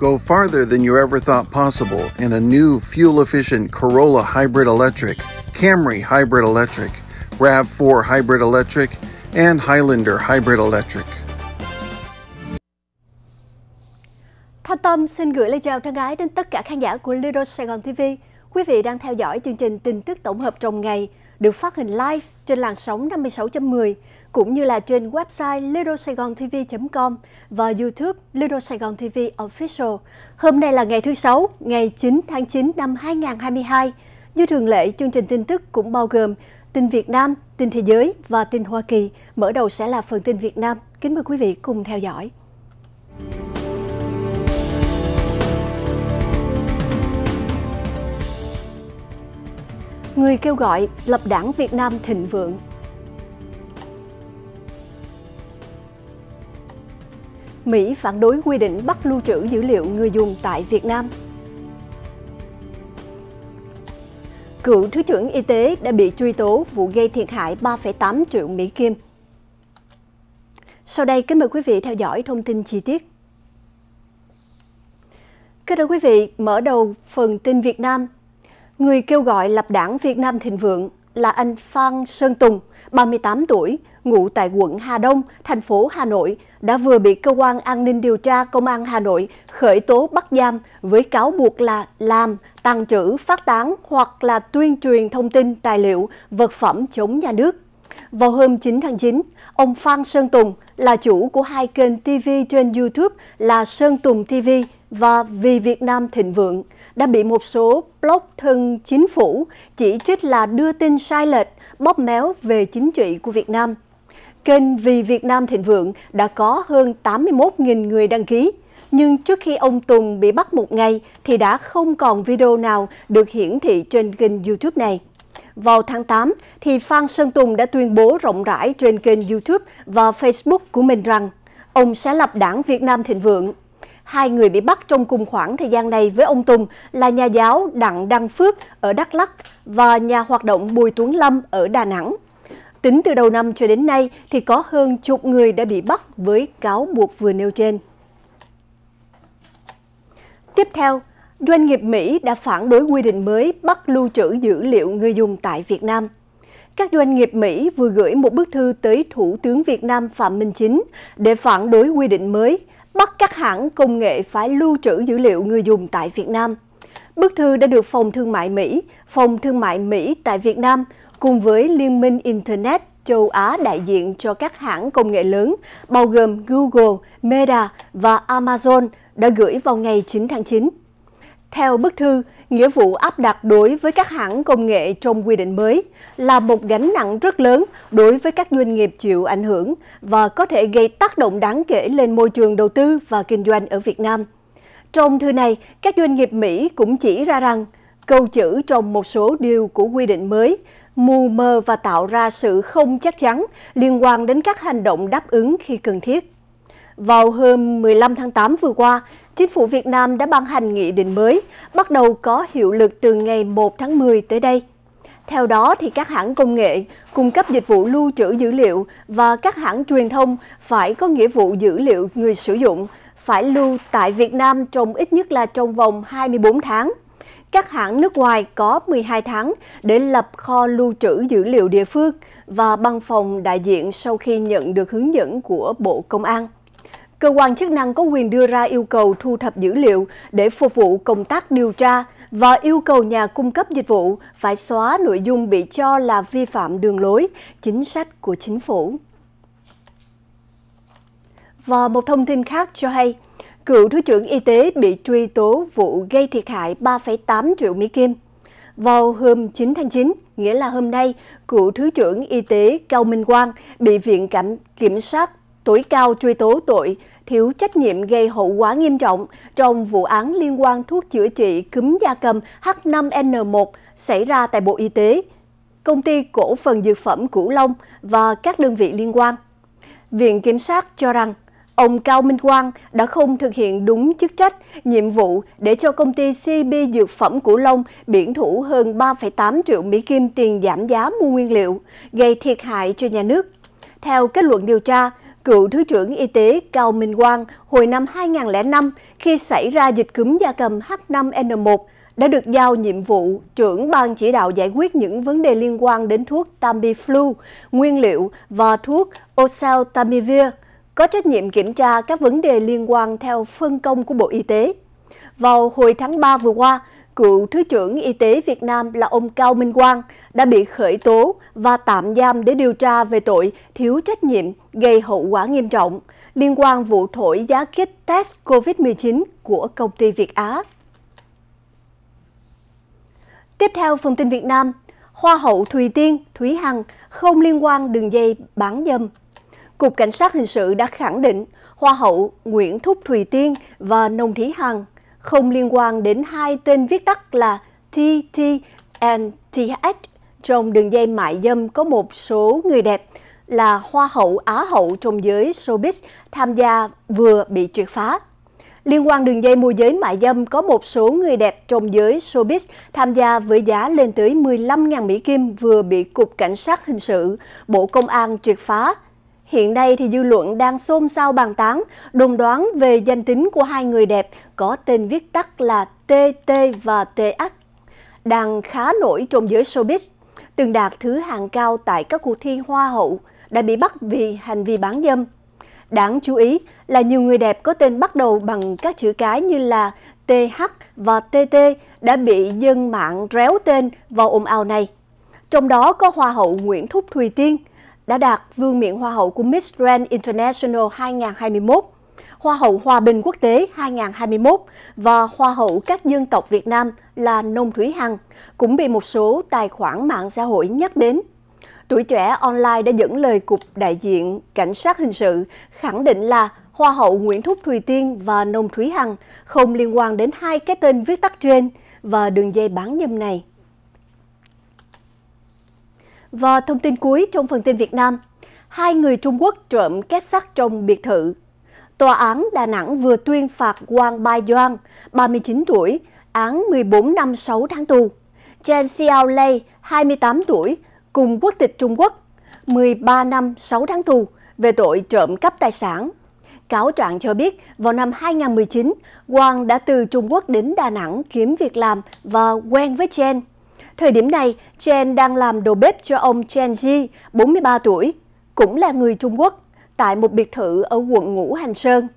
Go farther than you ever thought possible in a new fuel efficient Corolla Hybrid Electric, Camry Hybrid Electric, RAV4 Hybrid Electric, and Highlander Hybrid Electric. Thanh Tâm xin gửi lời chào thân ái đến tất cả khán giả của Lido Sài Gòn TV. Quý vị đang theo dõi chương trình tin tức tổng hợp trong ngày được phát hình live trên làn sóng 56.10 cũng như là trên website littlesaigontv.com và YouTube Little Saigon TV Official. Hôm nay là ngày thứ Sáu, ngày 9 tháng 9 năm 2022. Như thường lệ, chương trình tin tức cũng bao gồm tin Việt Nam, tin thế giới và tin Hoa Kỳ. Mở đầu sẽ là phần tin Việt Nam. Kính mời quý vị cùng theo dõi. Người kêu gọi lập đảng Việt Nam thịnh vượng Mỹ phản đối quy định bắt lưu trữ dữ liệu người dùng tại Việt Nam. Cựu Thứ trưởng Y tế đã bị truy tố vụ gây thiệt hại 3,8 triệu Mỹ Kim. Sau đây, kính mời quý vị theo dõi thông tin chi tiết. Kính thưa quý vị, mở đầu phần tin Việt Nam. Người kêu gọi lập đảng Việt Nam thịnh vượng là anh Phan Sơn Tùng, 38 tuổi, ngụ tại quận Hà Đông, thành phố Hà Nội, đã vừa bị Cơ quan An ninh Điều tra Công an Hà Nội khởi tố bắt giam với cáo buộc là làm, tàng trữ, phát tán hoặc là tuyên truyền thông tin, tài liệu, vật phẩm chống nhà nước. Vào hôm 9 tháng 9, ông Phan Sơn Tùng là chủ của hai kênh TV trên YouTube là Sơn Tùng TV và Vì Việt Nam Thịnh Vượng đã bị một số blog thân chính phủ chỉ trích là đưa tin sai lệch, bóp méo về chính trị của Việt Nam. Kênh Vì Việt Nam Thịnh Vượng đã có hơn 81.000 người đăng ký. Nhưng trước khi ông Tùng bị bắt một ngày thì đã không còn video nào được hiển thị trên kênh YouTube này. Vào tháng 8 thì Phan Sơn Tùng đã tuyên bố rộng rãi trên kênh YouTube và Facebook của mình rằng ông sẽ lập đảng Việt Nam Thịnh Vượng. Hai người bị bắt trong cùng khoảng thời gian này với ông Tùng là nhà giáo Đặng Đăng Phước ở Đắk Lắk và nhà hoạt động Bùi Tuấn Lâm ở Đà Nẵng. Tính từ đầu năm cho đến nay thì có hơn chục người đã bị bắt với cáo buộc vừa nêu trên. Tiếp theo, doanh nghiệp Mỹ đã phản đối quy định mới bắt lưu trữ dữ liệu người dùng tại Việt Nam. Các doanh nghiệp Mỹ vừa gửi một bức thư tới Thủ tướng Việt Nam Phạm Minh Chính để phản đối quy định mới bắt các hãng công nghệ phải lưu trữ dữ liệu người dùng tại Việt Nam. Bức thư đã được Phòng Thương mại Mỹ, Phòng Thương mại Mỹ tại Việt Nam cùng với Liên minh Internet châu Á đại diện cho các hãng công nghệ lớn, bao gồm Google, Meta và Amazon đã gửi vào ngày 9 tháng 9. Theo bức thư, nghĩa vụ áp đặt đối với các hãng công nghệ trong quy định mới là một gánh nặng rất lớn đối với các doanh nghiệp chịu ảnh hưởng và có thể gây tác động đáng kể lên môi trường đầu tư và kinh doanh ở Việt Nam. Trong thư này, các doanh nghiệp Mỹ cũng chỉ ra rằng câu chữ trong một số điều của quy định mới mù mờ và tạo ra sự không chắc chắn liên quan đến các hành động đáp ứng khi cần thiết. Vào hôm 15 tháng 8 vừa qua, Chính phủ Việt Nam đã ban hành nghị định mới, bắt đầu có hiệu lực từ ngày 1 tháng 10 tới đây. Theo đó, thì các hãng công nghệ, cung cấp dịch vụ lưu trữ dữ liệu và các hãng truyền thông phải có nghĩa vụ dữ liệu người sử dụng phải lưu tại Việt Nam trong ít nhất là trong vòng 24 tháng – các hãng nước ngoài có 12 tháng để lập kho lưu trữ dữ liệu địa phương và băng phòng đại diện sau khi nhận được hướng dẫn của Bộ Công an. Cơ quan chức năng có quyền đưa ra yêu cầu thu thập dữ liệu để phục vụ công tác điều tra và yêu cầu nhà cung cấp dịch vụ phải xóa nội dung bị cho là vi phạm đường lối, chính sách của chính phủ. Và một thông tin khác cho hay, cựu Thứ trưởng Y tế bị truy tố vụ gây thiệt hại 3,8 triệu Mỹ Kim. Vào hôm 9 tháng 9, nghĩa là hôm nay, cựu Thứ trưởng Y tế Cao Minh Quang bị Viện Cảm Kiểm sát tối cao truy tố tội thiếu trách nhiệm gây hậu quả nghiêm trọng trong vụ án liên quan thuốc chữa trị cúm da cầm H5N1 xảy ra tại Bộ Y tế, công ty cổ phần dược phẩm Cửu Long và các đơn vị liên quan. Viện Kiểm sát cho rằng Ông Cao Minh Quang đã không thực hiện đúng chức trách, nhiệm vụ để cho công ty CB Dược phẩm Cửu Long biển thủ hơn 3,8 triệu Mỹ Kim tiền giảm giá mua nguyên liệu, gây thiệt hại cho nhà nước. Theo kết luận điều tra, cựu Thứ trưởng Y tế Cao Minh Quang hồi năm 2005 khi xảy ra dịch cúm gia cầm H5N1 đã được giao nhiệm vụ trưởng ban chỉ đạo giải quyết những vấn đề liên quan đến thuốc Tamiflu, nguyên liệu và thuốc Oseltamivir có trách nhiệm kiểm tra các vấn đề liên quan theo phân công của Bộ Y tế. Vào hồi tháng 3 vừa qua, cựu Thứ trưởng Y tế Việt Nam là ông Cao Minh Quang đã bị khởi tố và tạm giam để điều tra về tội thiếu trách nhiệm gây hậu quả nghiêm trọng liên quan vụ thổi giá kit test COVID-19 của công ty Việt Á. Tiếp theo phần tin Việt Nam, Hoa hậu Thùy Tiên, Thúy Hằng không liên quan đường dây bán dâm Cục Cảnh sát Hình sự đã khẳng định Hoa hậu Nguyễn Thúc Thùy Tiên và Nông Thí Hằng không liên quan đến hai tên viết tắt là TT and TH trong đường dây mại dâm có một số người đẹp là hoa hậu Á hậu trong giới showbiz tham gia vừa bị triệt phá. Liên quan đường dây môi giới mại dâm có một số người đẹp trong giới showbiz tham gia với giá lên tới 15.000 Mỹ Kim vừa bị Cục Cảnh sát Hình sự, Bộ Công an triệt phá Hiện nay thì dư luận đang xôn xao bàn tán, đồn đoán về danh tính của hai người đẹp có tên viết tắt là TT và TH, đang khá nổi trong giới showbiz, từng đạt thứ hạng cao tại các cuộc thi hoa hậu, đã bị bắt vì hành vi bán dâm. Đáng chú ý là nhiều người đẹp có tên bắt đầu bằng các chữ cái như là TH và TT đã bị dân mạng réo tên vào ồn ào này. Trong đó có Hoa hậu Nguyễn Thúc Thùy Tiên – đã đạt vương miện Hoa hậu của Miss Grand International 2021, Hoa hậu Hòa bình Quốc tế 2021 và Hoa hậu các dân tộc Việt Nam là Nông Thủy Hằng cũng bị một số tài khoản mạng xã hội nhắc đến. Tuổi trẻ online đã dẫn lời Cục Đại diện Cảnh sát Hình sự khẳng định là Hoa hậu Nguyễn Thúc Thùy Tiên và Nông Thúy Hằng không liên quan đến hai cái tên viết tắt trên và đường dây bán dâm này. Và thông tin cuối trong phần tin Việt Nam, hai người Trung Quốc trộm két sắt trong biệt thự. Tòa án Đà Nẵng vừa tuyên phạt Wang Bai Yuan, 39 tuổi, án 14 năm 6 tháng tù. Chen Xiao Lei, 28 tuổi, cùng quốc tịch Trung Quốc, 13 năm 6 tháng tù về tội trộm cắp tài sản. Cáo trạng cho biết, vào năm 2019, Wang đã từ Trung Quốc đến Đà Nẵng kiếm việc làm và quen với Chen. Thời điểm này, Chen đang làm đồ bếp cho ông Chen Ji, 43 tuổi, cũng là người Trung Quốc, tại một biệt thự ở quận Ngũ Hành Sơn.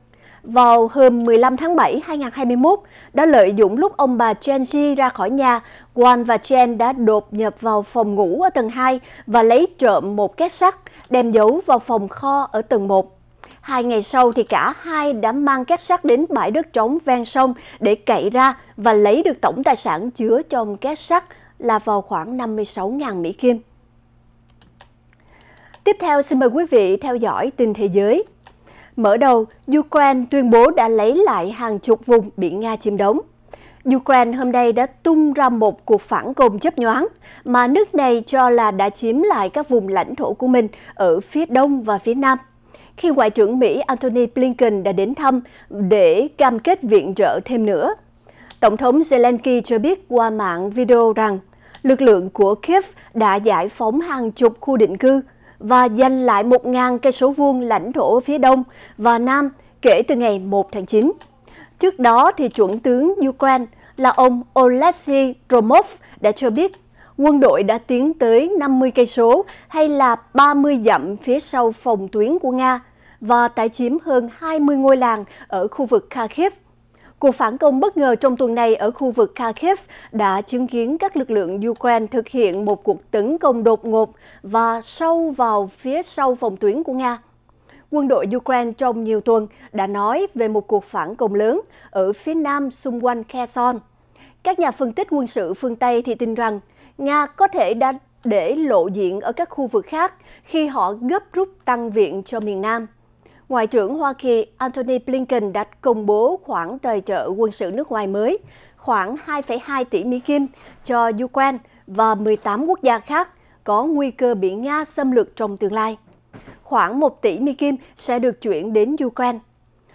Vào hôm 15 tháng 7, 2021, đã lợi dụng lúc ông bà Chen Ji ra khỏi nhà, Wan và Chen đã đột nhập vào phòng ngủ ở tầng 2 và lấy trộm một két sắt, đem giấu vào phòng kho ở tầng 1. Hai ngày sau thì cả hai đã mang két sắt đến bãi đất trống ven sông để cậy ra và lấy được tổng tài sản chứa trong két sắt là vào khoảng 56.000 Mỹ Kim. Tiếp theo xin mời quý vị theo dõi tin thế giới. Mở đầu, Ukraine tuyên bố đã lấy lại hàng chục vùng bị Nga chiếm đóng. Ukraine hôm nay đã tung ra một cuộc phản công chấp nhoáng mà nước này cho là đã chiếm lại các vùng lãnh thổ của mình ở phía đông và phía nam. Khi Ngoại trưởng Mỹ Antony Blinken đã đến thăm để cam kết viện trợ thêm nữa, Tổng thống Zelensky cho biết qua mạng video rằng lực lượng của Kiev đã giải phóng hàng chục khu định cư và giành lại 1.000 cây số vuông lãnh thổ phía đông và nam kể từ ngày 1 tháng 9. Trước đó, thì chuẩn tướng Ukraine là ông Oleksiy Romov đã cho biết quân đội đã tiến tới 50 cây số hay là 30 dặm phía sau phòng tuyến của Nga và tái chiếm hơn 20 ngôi làng ở khu vực Kharkiv Cuộc phản công bất ngờ trong tuần này ở khu vực Kharkiv đã chứng kiến các lực lượng Ukraine thực hiện một cuộc tấn công đột ngột và sâu vào phía sau phòng tuyến của Nga. Quân đội Ukraine trong nhiều tuần đã nói về một cuộc phản công lớn ở phía nam xung quanh Kherson. Các nhà phân tích quân sự phương Tây thì tin rằng Nga có thể đã để lộ diện ở các khu vực khác khi họ gấp rút tăng viện cho miền Nam. Ngoại trưởng Hoa Kỳ Antony Blinken đã công bố khoản tài trợ quân sự nước ngoài mới, khoảng 2,2 tỷ Mỹ Kim cho Ukraine và 18 quốc gia khác có nguy cơ bị Nga xâm lược trong tương lai. Khoảng 1 tỷ Mỹ Kim sẽ được chuyển đến Ukraine.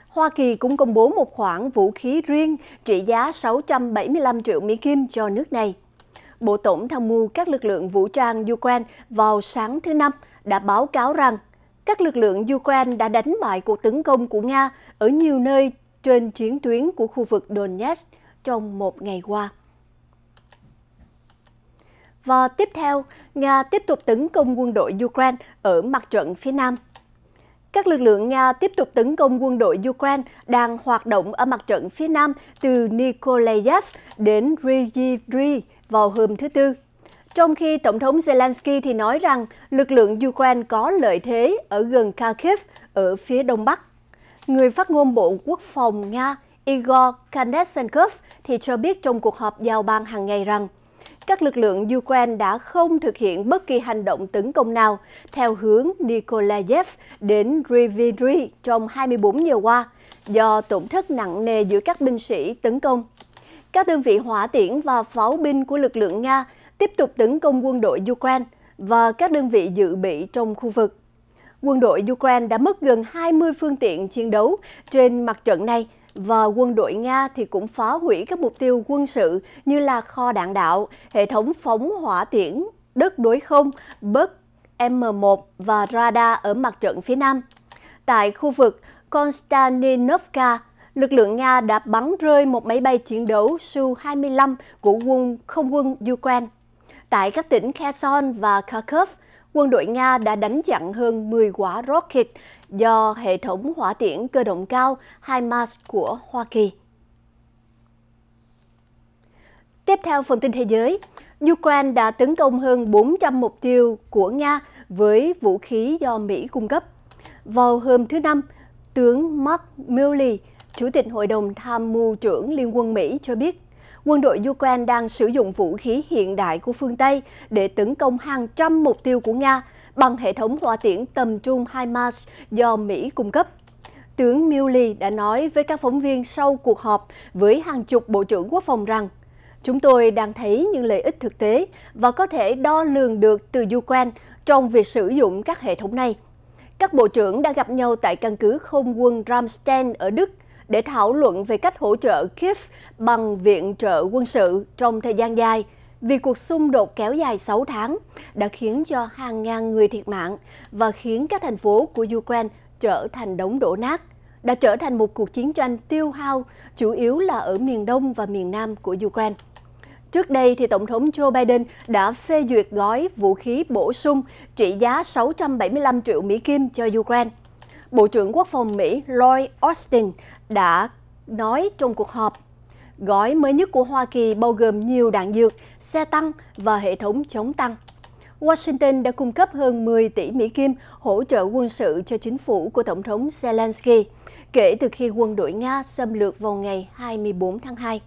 Hoa Kỳ cũng công bố một khoản vũ khí riêng trị giá 675 triệu Mỹ Kim cho nước này. Bộ Tổng tham mưu các lực lượng vũ trang Ukraine vào sáng thứ Năm đã báo cáo rằng các lực lượng Ukraine đã đánh bại cuộc tấn công của Nga ở nhiều nơi trên chiến tuyến của khu vực Donetsk trong một ngày qua. Và tiếp theo, Nga tiếp tục tấn công quân đội Ukraine ở mặt trận phía Nam. Các lực lượng Nga tiếp tục tấn công quân đội Ukraine đang hoạt động ở mặt trận phía Nam từ Nikolayev đến Rizhivri vào hôm thứ Tư. Trong khi Tổng thống Zelensky thì nói rằng lực lượng Ukraine có lợi thế ở gần Kharkiv ở phía đông bắc. Người phát ngôn Bộ Quốc phòng Nga Igor Kandeshenkov thì cho biết trong cuộc họp giao ban hàng ngày rằng các lực lượng Ukraine đã không thực hiện bất kỳ hành động tấn công nào theo hướng Nikolayev đến Riviri trong 24 giờ qua do tổn thất nặng nề giữa các binh sĩ tấn công. Các đơn vị hỏa tiễn và pháo binh của lực lượng Nga tiếp tục tấn công quân đội Ukraine và các đơn vị dự bị trong khu vực. Quân đội Ukraine đã mất gần 20 phương tiện chiến đấu trên mặt trận này và quân đội Nga thì cũng phá hủy các mục tiêu quân sự như là kho đạn đạo, hệ thống phóng hỏa tiễn, đất đối không, bớt M1 và radar ở mặt trận phía Nam. Tại khu vực Konstantinovka, lực lượng Nga đã bắn rơi một máy bay chiến đấu Su-25 của quân không quân Ukraine. Tại các tỉnh Kherson và Kharkov, quân đội Nga đã đánh chặn hơn 10 quả rocket do hệ thống hỏa tiễn cơ động cao HIMARS của Hoa Kỳ. Tiếp theo phần tin thế giới, Ukraine đã tấn công hơn 400 mục tiêu của Nga với vũ khí do Mỹ cung cấp. Vào hôm thứ Năm, tướng Mark Milley, Chủ tịch Hội đồng Tham mưu trưởng Liên quân Mỹ cho biết quân đội Ukraine đang sử dụng vũ khí hiện đại của phương Tây để tấn công hàng trăm mục tiêu của Nga bằng hệ thống hỏa tiễn tầm trung HIMARS do Mỹ cung cấp. Tướng Milley đã nói với các phóng viên sau cuộc họp với hàng chục bộ trưởng quốc phòng rằng Chúng tôi đang thấy những lợi ích thực tế và có thể đo lường được từ Ukraine trong việc sử dụng các hệ thống này. Các bộ trưởng đã gặp nhau tại căn cứ không quân Ramstein ở Đức để thảo luận về cách hỗ trợ Kiev bằng viện trợ quân sự trong thời gian dài vì cuộc xung đột kéo dài 6 tháng đã khiến cho hàng ngàn người thiệt mạng và khiến các thành phố của Ukraine trở thành đống đổ nát, đã trở thành một cuộc chiến tranh tiêu hao, chủ yếu là ở miền Đông và miền Nam của Ukraine. Trước đây, thì Tổng thống Joe Biden đã phê duyệt gói vũ khí bổ sung trị giá 675 triệu Mỹ Kim cho Ukraine. Bộ trưởng Quốc phòng Mỹ Lloyd Austin đã nói trong cuộc họp. Gói mới nhất của Hoa Kỳ bao gồm nhiều đạn dược, xe tăng và hệ thống chống tăng. Washington đã cung cấp hơn 10 tỷ Mỹ Kim hỗ trợ quân sự cho chính phủ của Tổng thống Zelensky kể từ khi quân đội Nga xâm lược vào ngày 24 tháng 2.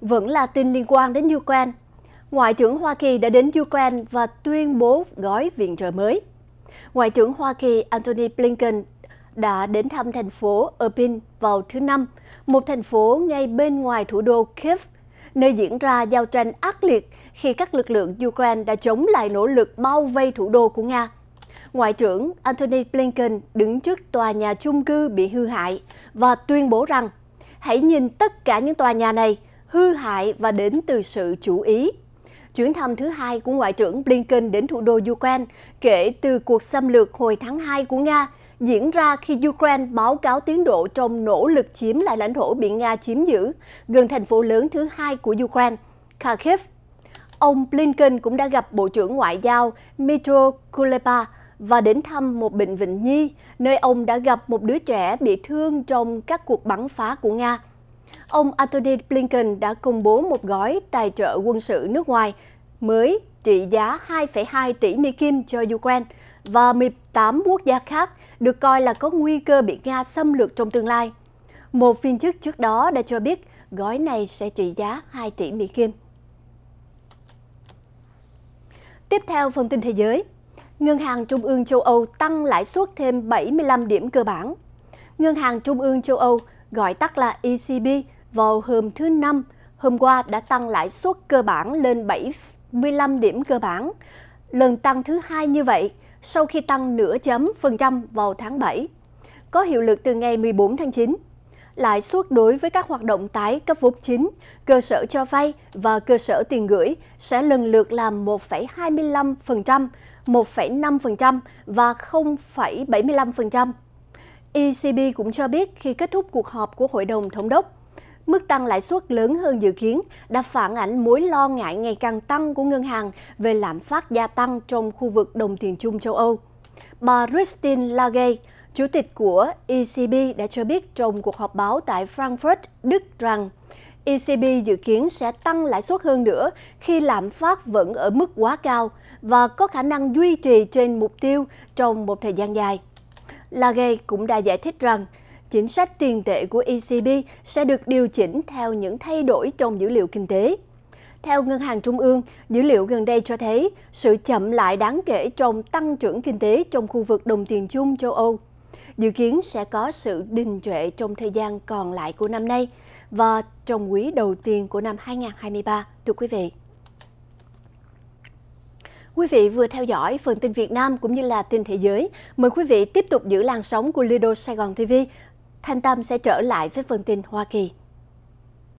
Vẫn là tin liên quan đến Ukraine. Ngoại trưởng Hoa Kỳ đã đến Ukraine và tuyên bố gói viện trợ mới. Ngoại trưởng Hoa Kỳ Antony Blinken đã đến thăm thành phố Irpin vào thứ Năm, một thành phố ngay bên ngoài thủ đô Kiev, nơi diễn ra giao tranh ác liệt khi các lực lượng Ukraine đã chống lại nỗ lực bao vây thủ đô của Nga. Ngoại trưởng Antony Blinken đứng trước tòa nhà chung cư bị hư hại và tuyên bố rằng hãy nhìn tất cả những tòa nhà này hư hại và đến từ sự chủ ý. Chuyến thăm thứ hai của Ngoại trưởng Blinken đến thủ đô Ukraine kể từ cuộc xâm lược hồi tháng 2 của Nga – diễn ra khi Ukraine báo cáo tiến độ trong nỗ lực chiếm lại lãnh thổ bị Nga chiếm giữ gần thành phố lớn thứ hai của Ukraine, Kharkiv. Ông Blinken cũng đã gặp Bộ trưởng Ngoại giao Mitro Kuleba và đến thăm một bệnh viện nhi, nơi ông đã gặp một đứa trẻ bị thương trong các cuộc bắn phá của Nga. Ông Antony Blinken đã công bố một gói tài trợ quân sự nước ngoài mới trị giá 2,2 tỷ mỹ kim cho Ukraine và 18 quốc gia khác được coi là có nguy cơ bị Nga xâm lược trong tương lai. Một phiên chức trước đó đã cho biết gói này sẽ trị giá 2 tỷ Mỹ Kim. Tiếp theo phần tin thế giới. Ngân hàng Trung ương châu Âu tăng lãi suất thêm 75 điểm cơ bản. Ngân hàng Trung ương châu Âu, gọi tắt là ECB, vào hôm thứ Năm, hôm qua đã tăng lãi suất cơ bản lên 7 15 điểm cơ bản. Lần tăng thứ hai như vậy sau khi tăng nửa chấm phần trăm vào tháng 7, có hiệu lực từ ngày 14 tháng 9. Lãi suất đối với các hoạt động tái cấp vốn chính, cơ sở cho vay và cơ sở tiền gửi sẽ lần lượt là 1,25%, 1,5% và 0,75%. ECB cũng cho biết khi kết thúc cuộc họp của Hội đồng Thống đốc, Mức tăng lãi suất lớn hơn dự kiến đã phản ảnh mối lo ngại ngày càng tăng của ngân hàng về lạm phát gia tăng trong khu vực đồng tiền chung châu Âu. Bà Christine Lagarde, Chủ tịch của ECB đã cho biết trong cuộc họp báo tại Frankfurt, Đức rằng ECB dự kiến sẽ tăng lãi suất hơn nữa khi lạm phát vẫn ở mức quá cao và có khả năng duy trì trên mục tiêu trong một thời gian dài. Lagarde cũng đã giải thích rằng chính sách tiền tệ của ECB sẽ được điều chỉnh theo những thay đổi trong dữ liệu kinh tế. Theo Ngân hàng Trung ương, dữ liệu gần đây cho thấy sự chậm lại đáng kể trong tăng trưởng kinh tế trong khu vực đồng tiền chung châu Âu. Dự kiến sẽ có sự đình trệ trong thời gian còn lại của năm nay và trong quý đầu tiên của năm 2023, thưa quý vị. Quý vị vừa theo dõi phần tin Việt Nam cũng như là tin thế giới. Mời quý vị tiếp tục giữ làn sóng của Lido Sài Gòn TV Thanh Tâm sẽ trở lại với phần tin Hoa Kỳ.